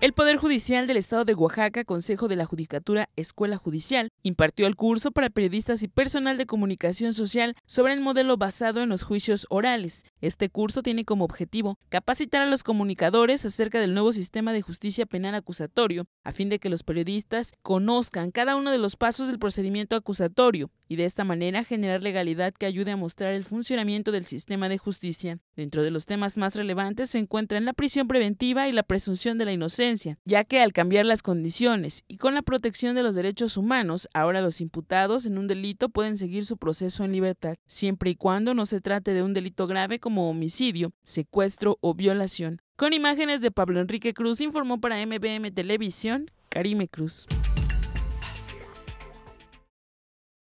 El Poder Judicial del Estado de Oaxaca, Consejo de la Judicatura Escuela Judicial, impartió el curso para periodistas y personal de comunicación social sobre el modelo basado en los juicios orales. Este curso tiene como objetivo capacitar a los comunicadores acerca del nuevo sistema de justicia penal acusatorio, a fin de que los periodistas conozcan cada uno de los pasos del procedimiento acusatorio, y de esta manera generar legalidad que ayude a mostrar el funcionamiento del sistema de justicia. Dentro de los temas más relevantes se encuentran la prisión preventiva y la presunción de la inocencia, ya que al cambiar las condiciones y con la protección de los derechos humanos, ahora los imputados en un delito pueden seguir su proceso en libertad, siempre y cuando no se trate de un delito grave como homicidio, secuestro o violación. Con imágenes de Pablo Enrique Cruz informó para MBM Televisión Karime Cruz.